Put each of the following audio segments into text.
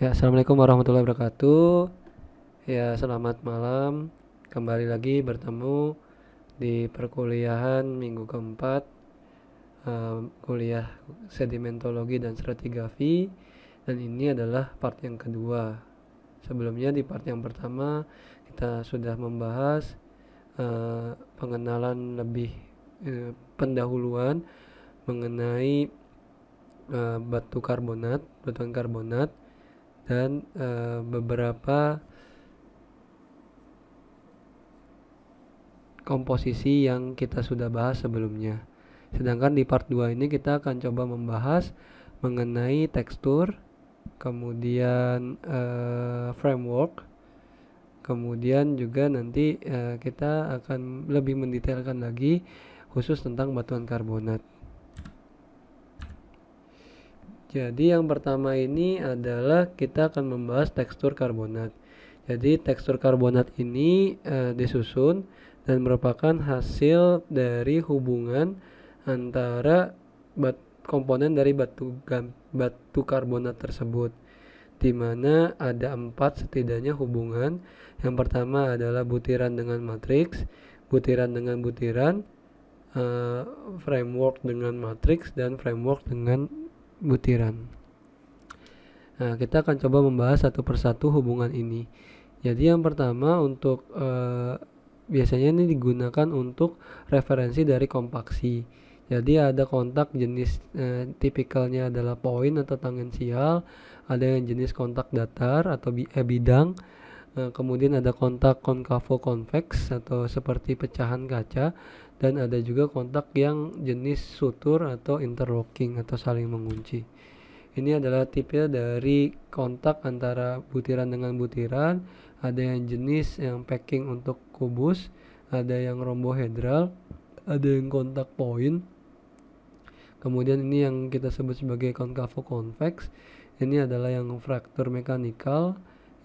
Ya, assalamualaikum warahmatullahi wabarakatuh. Ya, selamat malam. Kembali lagi bertemu di perkuliahan minggu keempat um, kuliah sedimentologi dan stratigrafi. Dan ini adalah part yang kedua. Sebelumnya di part yang pertama kita sudah membahas uh, pengenalan lebih uh, pendahuluan mengenai uh, batu karbonat, batuan karbonat dan e, beberapa komposisi yang kita sudah bahas sebelumnya. Sedangkan di part 2 ini kita akan coba membahas mengenai tekstur, kemudian e, framework, kemudian juga nanti e, kita akan lebih mendetailkan lagi khusus tentang batuan karbonat. Jadi yang pertama ini adalah kita akan membahas tekstur karbonat. Jadi tekstur karbonat ini e, disusun dan merupakan hasil dari hubungan antara bat, komponen dari batu batu karbonat tersebut di mana ada empat setidaknya hubungan. Yang pertama adalah butiran dengan matriks, butiran dengan butiran, e, framework dengan matriks dan framework dengan butiran. Nah, kita akan coba membahas satu persatu hubungan ini. Jadi yang pertama untuk e, biasanya ini digunakan untuk referensi dari kompaksi. Jadi ada kontak jenis e, tipikalnya adalah poin atau tangensial, ada yang jenis kontak datar atau bi eh, bidang, e, kemudian ada kontak konkavo konveks atau seperti pecahan kaca, dan ada juga kontak yang jenis sutur atau interlocking atau saling mengunci. Ini adalah tipe dari kontak antara butiran dengan butiran, ada yang jenis yang packing untuk kubus, ada yang rombohedral, ada yang kontak point. Kemudian ini yang kita sebut sebagai concavo convex. Ini adalah yang fraktur mekanikal,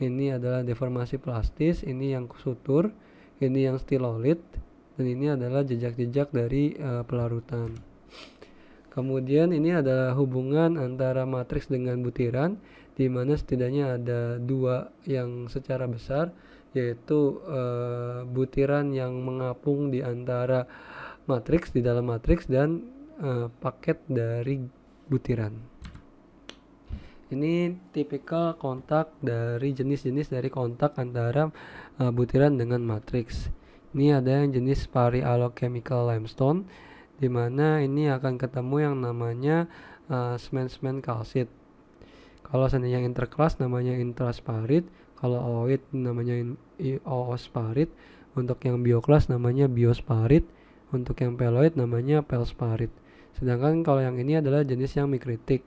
ini adalah deformasi plastis, ini yang sutur, ini yang stilolit dan ini adalah jejak-jejak dari uh, pelarutan. Kemudian ini adalah hubungan antara matriks dengan butiran di mana setidaknya ada dua yang secara besar yaitu e, butiran yang mengapung di antara matriks di dalam matriks dan e, paket dari butiran. Ini tipikal kontak dari jenis-jenis dari kontak antara e, butiran dengan matriks ini ada yang jenis alochemical limestone di mana ini akan ketemu yang namanya uh, semen-semen kalsit kalau seandainya interclass namanya intrasparit kalau ooid namanya oosparit untuk yang bioklas namanya biosparit untuk yang peloid namanya pelsparit sedangkan kalau yang ini adalah jenis yang mikritik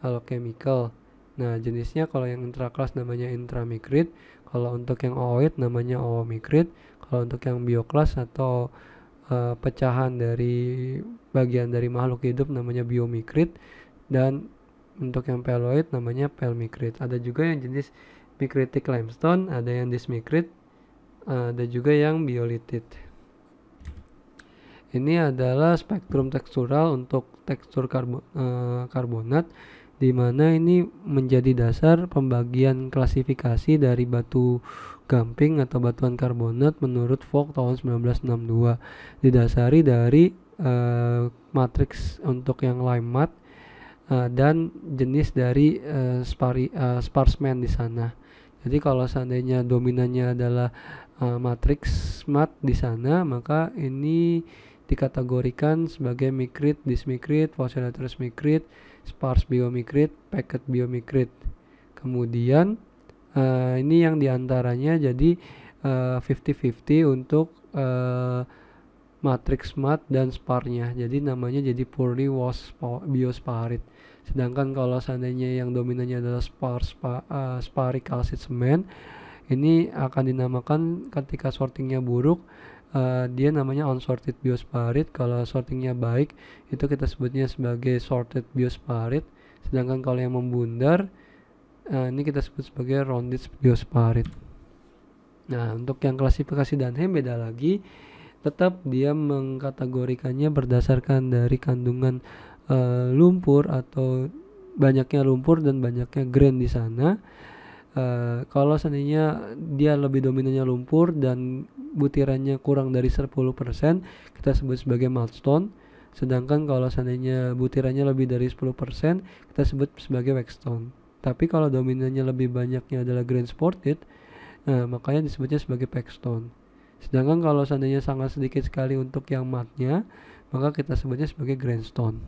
alochemical. nah jenisnya kalau yang intraclass namanya intramikrit kalau untuk yang ooid namanya oomikrit kalau untuk yang bioklas atau uh, pecahan dari bagian dari makhluk hidup namanya biomikrit dan untuk yang peloid namanya pelmikrit ada juga yang jenis mikritik limestone ada yang dismikrit ada juga yang biolitit ini adalah spektrum tekstural untuk tekstur karbo, e, karbonat di mana ini menjadi dasar pembagian klasifikasi dari batu gamping atau batuan karbonat menurut Volk tahun 1962 didasari dari uh, matriks untuk yang mat uh, eh, dan jenis dari uh, spari, uh, sparsman di sana. Jadi kalau seandainya dominannya adalah uh, matriks mat di sana, maka ini dikategorikan sebagai mikrit, dismikrit, fosilitrus mikrit, sparse biomikrit, packet biomikrit. Kemudian uh, ini yang diantaranya jadi uh, eh, 50-50 untuk uh, matrix mat dan sparnya jadi namanya jadi poorly wash biosparit sedangkan kalau seandainya yang dominannya adalah spar, spa, uh, sparic acid semen ini akan dinamakan ketika sortingnya buruk uh, dia namanya unsorted biosparit kalau sortingnya baik itu kita sebutnya sebagai sorted biosparit sedangkan kalau yang membundar Nah, ini kita sebut sebagai rounded biosparit. Nah, untuk yang klasifikasi Dunham beda lagi. Tetap dia mengkategorikannya berdasarkan dari kandungan uh, lumpur atau banyaknya lumpur dan banyaknya grain di sana. Uh, kalau seandainya dia lebih dominannya lumpur dan butirannya kurang dari 10%, kita sebut sebagai milestone. Sedangkan kalau seandainya butirannya lebih dari 10%, kita sebut sebagai waxstone. Tapi kalau dominannya lebih banyaknya adalah grand sported, nah, makanya disebutnya sebagai packstone. Sedangkan kalau seandainya sangat sedikit sekali untuk yang matnya, maka kita sebutnya sebagai grandstone.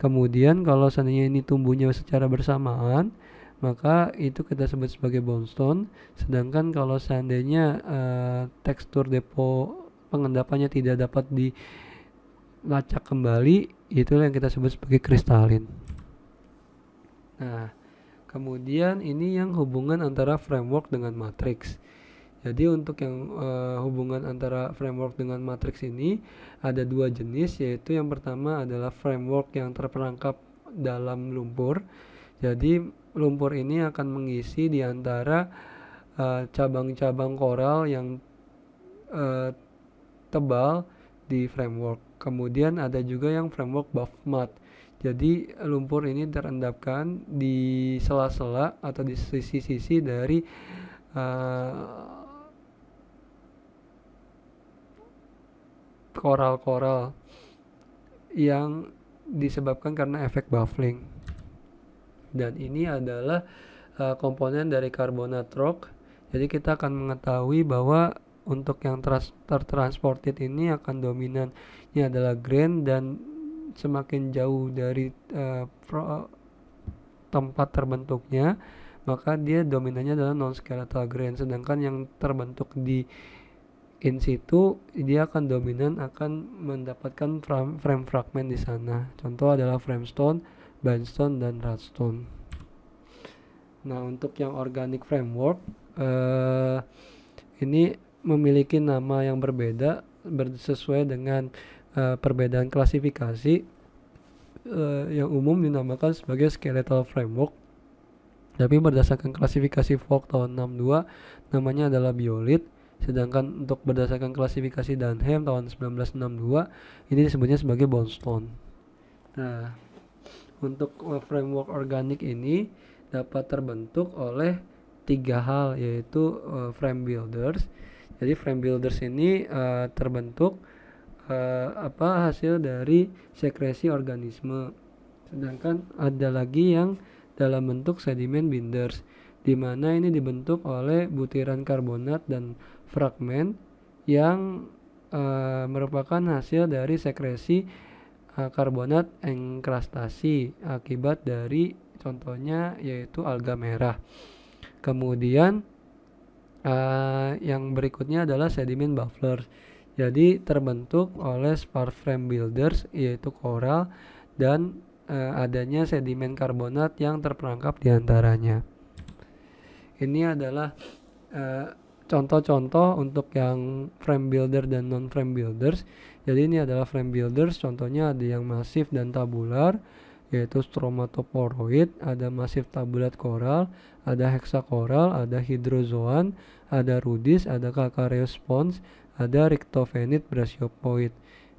Kemudian kalau seandainya ini tumbuhnya secara bersamaan, maka itu kita sebut sebagai stone Sedangkan kalau seandainya uh, tekstur depo pengendapannya tidak dapat dilacak kembali, itulah yang kita sebut sebagai kristalin. Nah, Kemudian ini yang hubungan antara framework dengan matriks. Jadi untuk yang uh, hubungan antara framework dengan matriks ini ada dua jenis yaitu yang pertama adalah framework yang terperangkap dalam lumpur. Jadi lumpur ini akan mengisi di antara eh, cabang-cabang koral yang uh, tebal di framework. Kemudian ada juga yang framework buff mat. Jadi lumpur ini terendapkan di sela-sela atau di sisi-sisi dari uh, koral-koral yang disebabkan karena efek buffling. Dan ini adalah uh, komponen dari karbonat rock. Jadi kita akan mengetahui bahwa untuk yang tertransported ini akan dominannya adalah grain dan semakin jauh dari uh, pro, tempat terbentuknya maka dia dominannya adalah non skeletal grain sedangkan yang terbentuk di in situ dia akan dominan akan mendapatkan frame, frame fragment di sana contoh adalah frame stone, bandstone dan stone nah untuk yang organic framework uh, ini memiliki nama yang berbeda sesuai dengan Eh, perbedaan klasifikasi uh, yang umum dinamakan sebagai skeletal framework tapi berdasarkan klasifikasi Fogg tahun 62 namanya adalah biolit sedangkan untuk berdasarkan klasifikasi Dunham tahun 1962 ini disebutnya sebagai bone stone. Nah, untuk eh, framework organik ini dapat terbentuk oleh tiga hal yaitu uh, frame builders. Jadi frame builders ini uh, terbentuk uh, apa hasil dari sekresi organisme. Sedangkan ada lagi yang dalam bentuk sedimen binders di mana ini dibentuk oleh butiran karbonat dan fragmen yang uh, merupakan hasil dari sekresi uh, karbonat enkrastasi akibat dari contohnya yaitu alga merah. Kemudian uh, yang berikutnya adalah sedimen bufflers. Jadi terbentuk oleh spar frame builders yaitu koral dan e, adanya sedimen karbonat yang terperangkap diantaranya. Ini adalah contoh eh, contoh-contoh untuk yang frame builder dan non frame builders. Jadi ini adalah frame builders, contohnya ada yang masif dan tabular yaitu stromatoporoid, ada masif tabulat koral, ada heksakoral, ada hidrozoan, ada rudis, ada kakareus spons, ada Richtofenit brachiopoid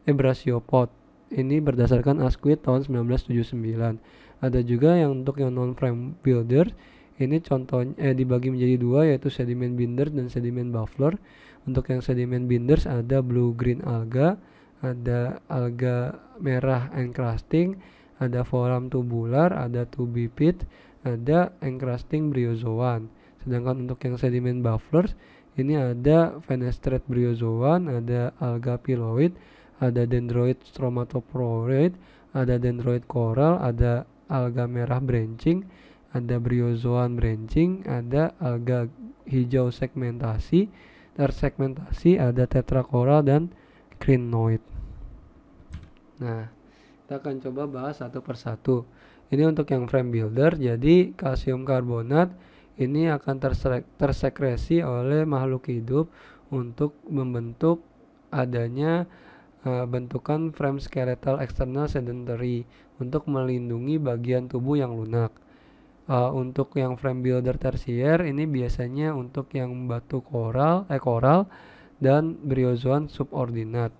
eh brachiopod ini berdasarkan Asquith tahun 1979 ada juga yang untuk yang non frame builder ini contohnya eh, dibagi menjadi dua yaitu sediment binder dan sediment buffler untuk yang sediment binders ada blue green alga ada alga merah encrusting ada foram tubular ada tubipid ada encrusting bryozoan sedangkan untuk yang sediment bufflers ini ada fenestrate bryozoan, ada alga piloid, ada dendroid stromatoporoid, ada dendroid coral, ada alga merah branching, ada bryozoan branching, ada alga hijau segmentasi, tersegmentasi, ada tetrakoral dan crinoid. Nah, kita akan coba bahas satu persatu. Ini untuk yang frame builder, jadi kalsium karbonat ini akan tersekresi oleh makhluk hidup untuk membentuk adanya uh, bentukan frame skeletal eksternal sedentary untuk melindungi bagian tubuh yang lunak. Uh, untuk yang frame builder tersier ini biasanya untuk yang batu koral, eh koral dan briozoan subordinat.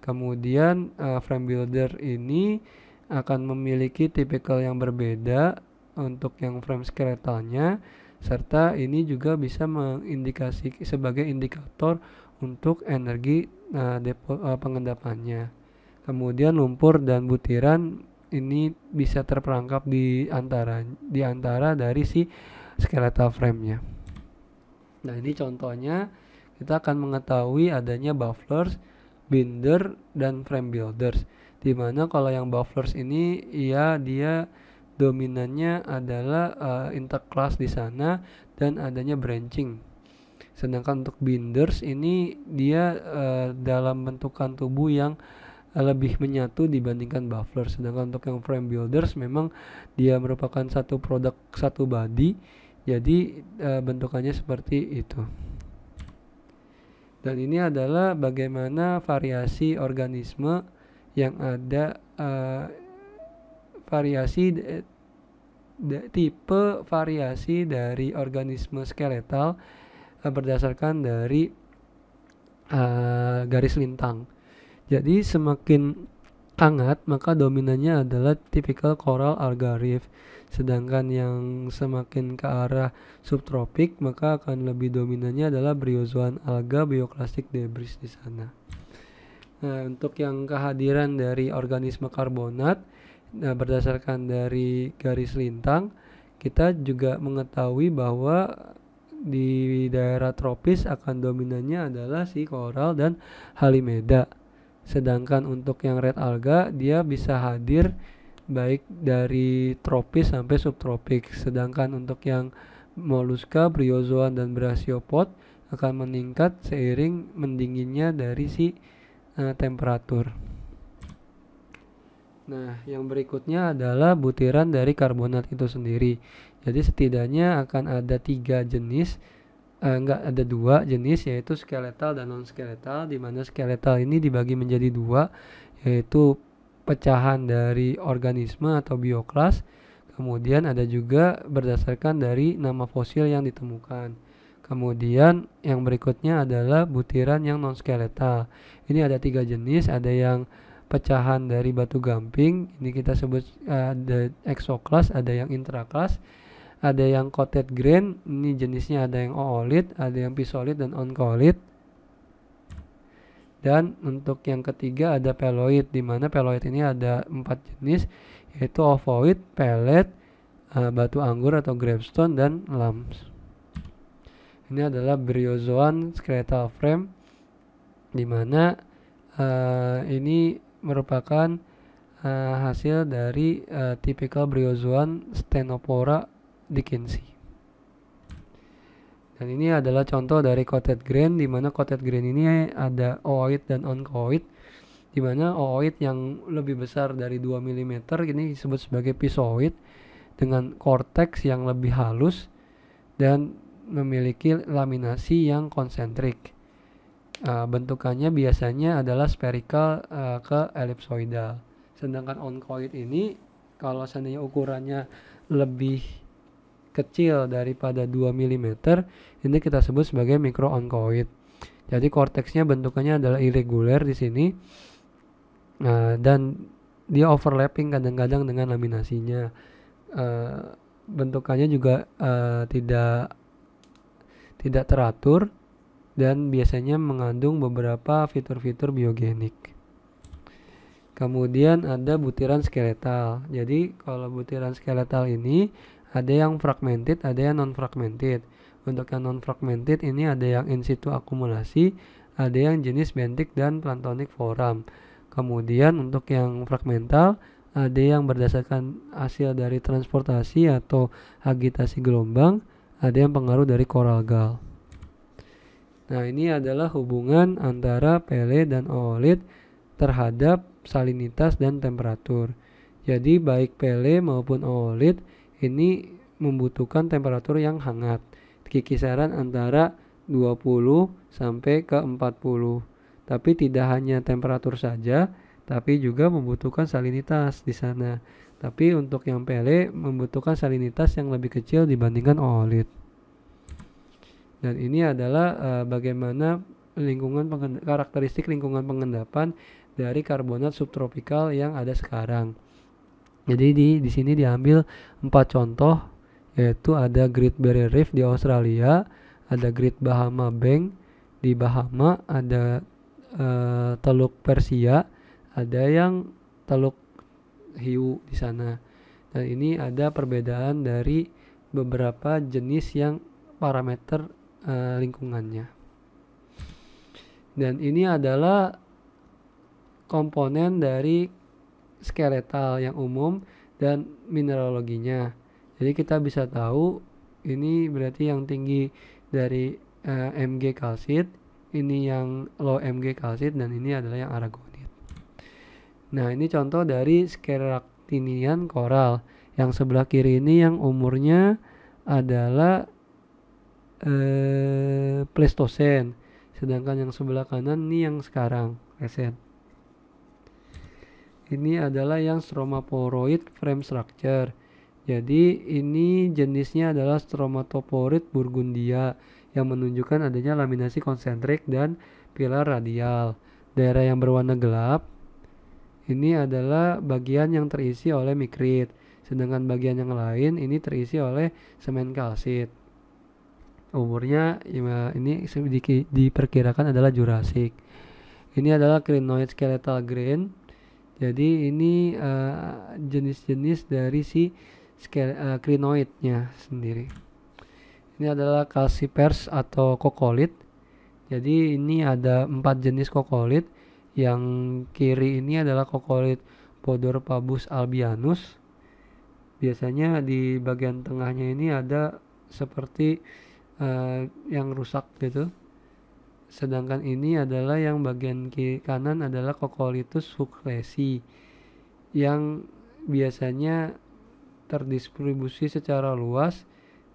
Kemudian uh, frame builder ini akan memiliki tipikal yang berbeda untuk yang frame skeletalnya serta ini juga bisa mengindikasi sebagai indikator untuk energi uh, depo, uh, eh, pengendapannya. Kemudian lumpur dan butiran ini bisa terperangkap di antara di antara dari si skeletal frame-nya. Nah, ini contohnya kita akan mengetahui adanya bufflers, binder dan frame builders. Dimana kalau yang bufflers ini ya dia dominannya adalah uh, interclass di sana dan adanya branching. Sedangkan untuk binders ini dia uh, dalam bentukan tubuh yang eh, lebih menyatu dibandingkan buffer. Sedangkan untuk yang frame builders memang dia merupakan satu produk satu body. Jadi uh, bentukannya seperti itu. Dan ini adalah bagaimana variasi organisme yang ada uh, variasi tipe variasi dari organisme skeletal uh, berdasarkan dari uh, garis lintang. Jadi semakin hangat maka dominannya adalah tipikal coral alga reef. Sedangkan yang semakin ke arah subtropik maka akan lebih dominannya adalah bryozoan alga bioklastik debris di sana. Nah, untuk yang kehadiran dari organisme karbonat, Nah, berdasarkan dari garis lintang, kita juga mengetahui bahwa di daerah tropis akan dominannya adalah si koral dan halimeda. Sedangkan untuk yang red alga, dia bisa hadir baik dari tropis sampai subtropik. Sedangkan untuk yang moluska, briozoan dan brachiopod akan meningkat seiring mendinginnya dari si uh, temperatur. Nah, yang berikutnya adalah butiran dari karbonat itu sendiri. Jadi setidaknya akan ada tiga jenis, eh, enggak ada dua jenis yaitu skeletal dan non skeletal. Di mana skeletal ini dibagi menjadi dua, yaitu pecahan dari organisme atau bioklas. Kemudian ada juga berdasarkan dari nama fosil yang ditemukan. Kemudian yang berikutnya adalah butiran yang non skeletal. Ini ada tiga jenis, ada yang pecahan dari batu gamping ini kita sebut eh, ada exoclas ada yang intraklas ada yang coated grain ini jenisnya ada yang oolit ada yang pisolit dan oncolit dan untuk yang ketiga ada peloid di mana peloid ini ada empat jenis yaitu ovoid, pelet eh, batu anggur atau gravestone dan lumps Ini adalah bryozoan skeletal frame di mana uh, ini merupakan uh, hasil dari uh, tipikal briozoan Stenopora dickensi. Dan ini adalah contoh dari coated grain di mana coated grain ini ada ooid dan oncoid di mana ooid yang lebih besar dari 2 mm ini disebut sebagai pisoid dengan korteks yang lebih halus dan memiliki laminasi yang konsentrik. Uh, bentukannya biasanya adalah spherical uh, ke elipsoidal. Sedangkan oncoid ini kalau seandainya ukurannya lebih kecil daripada 2 mm, ini kita sebut sebagai mikro oncoid. Jadi korteksnya bentukannya adalah irregular di sini. Uh, dan dia overlapping kadang-kadang dengan laminasinya. Uh, bentukannya juga uh, tidak tidak teratur dan biasanya mengandung beberapa fitur-fitur biogenik. Kemudian ada butiran skeletal. Jadi kalau butiran skeletal ini ada yang fragmented, ada yang non fragmented. Untuk yang non fragmented ini ada yang in situ akumulasi, ada yang jenis bentik dan planktonic foram. Kemudian untuk yang fragmental ada yang berdasarkan hasil dari transportasi atau agitasi gelombang, ada yang pengaruh dari koral gal. Nah, ini adalah hubungan antara pele dan oolit terhadap salinitas dan temperatur. Jadi, baik pele maupun oolit ini membutuhkan temperatur yang hangat. kisaran antara 20 sampai ke 40. Tapi tidak hanya temperatur saja, tapi juga membutuhkan salinitas di sana. Tapi untuk yang pele membutuhkan salinitas yang lebih kecil dibandingkan oolit. Dan ini adalah uh, bagaimana lingkungan karakteristik lingkungan pengendapan dari karbonat subtropikal yang ada sekarang. Jadi di di sini diambil empat contoh yaitu ada Great Barrier Reef di Australia, ada Great Bahama Bank di Bahama, ada uh, Teluk Persia, ada yang Teluk hiu di sana. Dan ini ada perbedaan dari beberapa jenis yang parameter uh, lingkungannya. Dan ini adalah komponen dari skeletal yang umum dan mineraloginya. Jadi kita bisa tahu ini berarti yang tinggi dari uh, Mg kalsit, ini yang low Mg kalsit dan ini adalah yang aragonit. Nah, ini contoh dari skeratinian koral. Yang sebelah kiri ini yang umurnya adalah eh, Pleistosen sedangkan yang sebelah kanan ini yang sekarang recent ini adalah yang stromaporoid frame structure jadi ini jenisnya adalah stromatoporoid burgundia yang menunjukkan adanya laminasi konsentrik dan pilar radial daerah yang berwarna gelap ini adalah bagian yang terisi oleh mikrit sedangkan bagian yang lain ini terisi oleh semen kalsit umurnya ya, ini sedikit diperkirakan adalah Jurassic. ini adalah crinoid skeletal grain jadi ini eh, jenis-jenis uh, dari si eh, crinoidnya uh, sendiri ini adalah calcipers atau kokolit jadi ini ada empat jenis kokolit yang kiri ini adalah kokolit Podorpabus albianus biasanya di bagian tengahnya ini ada seperti Eh, yang rusak gitu sedangkan ini adalah yang bagian kiri kanan adalah kokolitus sukresi yang biasanya terdistribusi secara luas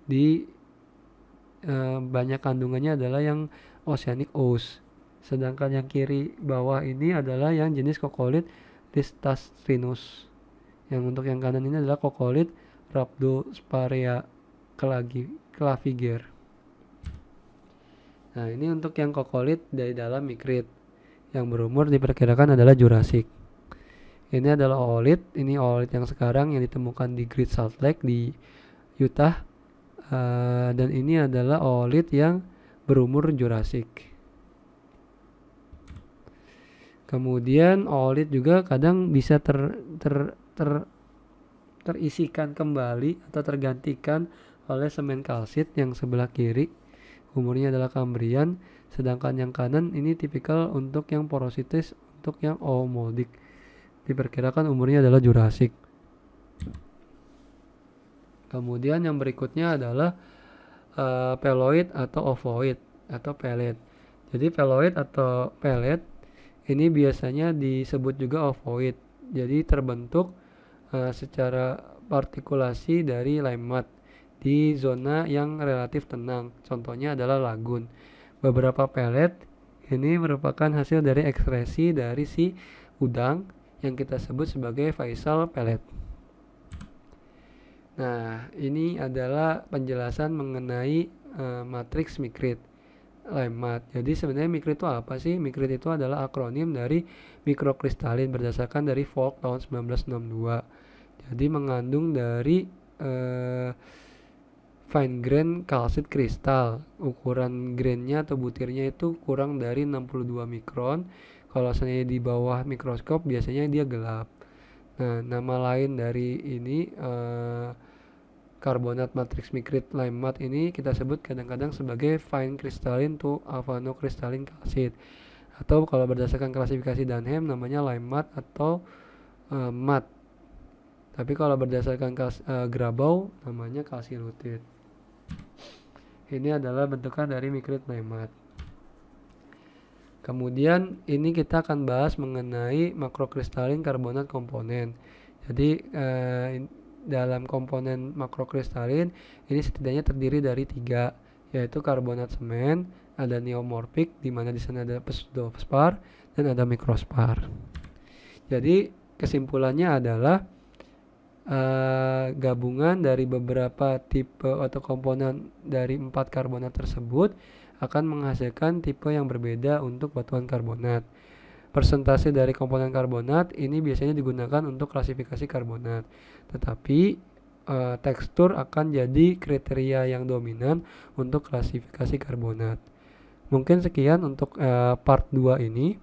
di e, banyak kandungannya adalah yang oceanic os sedangkan yang kiri bawah ini adalah yang jenis kokolit distastrinus. yang untuk yang kanan ini adalah kokolit rhabdosparia kelagi claviger Nah, ini untuk yang kokolit dari dalam mikrit. Yang berumur diperkirakan adalah jurassic Ini adalah oolit, ini oolit yang sekarang yang ditemukan di Great Salt Lake di Utah. Uh, dan ini adalah oolit yang berumur jurassic Kemudian oolit juga kadang bisa ter, ter, ter terisikan kembali atau tergantikan oleh semen kalsit yang sebelah kiri umurnya adalah Kambrian sedangkan yang kanan ini tipikal untuk yang porositis untuk yang omodik diperkirakan umurnya adalah Jurassic. kemudian yang berikutnya adalah uh, peloid atau ovoid atau pelet jadi peloid atau pelet ini biasanya disebut juga ovoid jadi terbentuk uh, secara partikulasi dari lemat di zona yang relatif tenang. Contohnya adalah lagun. Beberapa pelet ini merupakan hasil dari ekspresi dari si udang yang kita sebut sebagai Faisal pelet. Nah, ini adalah penjelasan mengenai e, matriks mikrit lemat. Jadi sebenarnya mikrit itu apa sih? Mikrit itu adalah akronim dari mikrokristalin berdasarkan dari Volk tahun 1962. Jadi mengandung dari eh, fine grain kalsit kristal. Ukuran grainnya atau butirnya itu kurang dari 62 mikron. Kalau seandainya di bawah mikroskop biasanya dia gelap. Nah, nama lain dari ini uh, karbonat matriks mikrit limat ini kita sebut kadang-kadang sebagai fine crystalline to avano crystalline kalsit atau kalau berdasarkan klasifikasi Dunham namanya limat atau uh, mat. Tapi kalau berdasarkan kas, uh, eh, Grabau namanya kalsilutit. Ini adalah bentukan dari memat Kemudian ini kita akan bahas mengenai makrokristalin karbonat komponen. Jadi eh, dalam komponen makrokristalin ini setidaknya terdiri dari tiga yaitu karbonat semen, ada neomorfik di mana di sana ada pseudospar dan ada mikrospar. Jadi kesimpulannya adalah Eh, gabungan dari beberapa tipe atau komponen dari empat karbonat tersebut akan menghasilkan tipe yang berbeda untuk batuan karbonat. Persentase dari komponen karbonat ini biasanya digunakan untuk klasifikasi karbonat, tetapi e, tekstur akan jadi kriteria yang dominan untuk klasifikasi karbonat. Mungkin sekian untuk e, part 2 ini.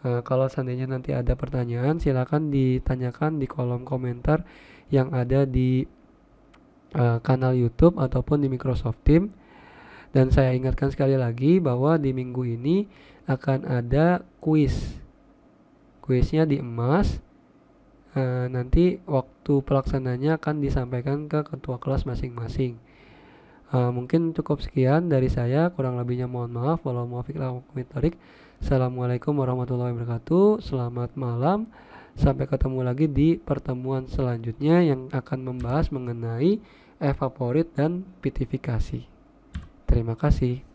Nah, kalau seandainya nanti ada pertanyaan, silakan ditanyakan di kolom komentar yang ada di uh, kanal YouTube ataupun di Microsoft Team. Dan saya ingatkan sekali lagi bahwa di minggu ini akan ada kuis. Kuisnya di emas. Uh, nanti waktu pelaksananya akan disampaikan ke ketua kelas masing-masing. Uh, mungkin cukup sekian dari saya, kurang lebihnya mohon maaf. Walau muafiq, wabillahi Assalamualaikum warahmatullahi wabarakatuh. Selamat malam. Sampai ketemu lagi di pertemuan selanjutnya yang akan membahas mengenai evaporit dan pitifikasi. Terima kasih.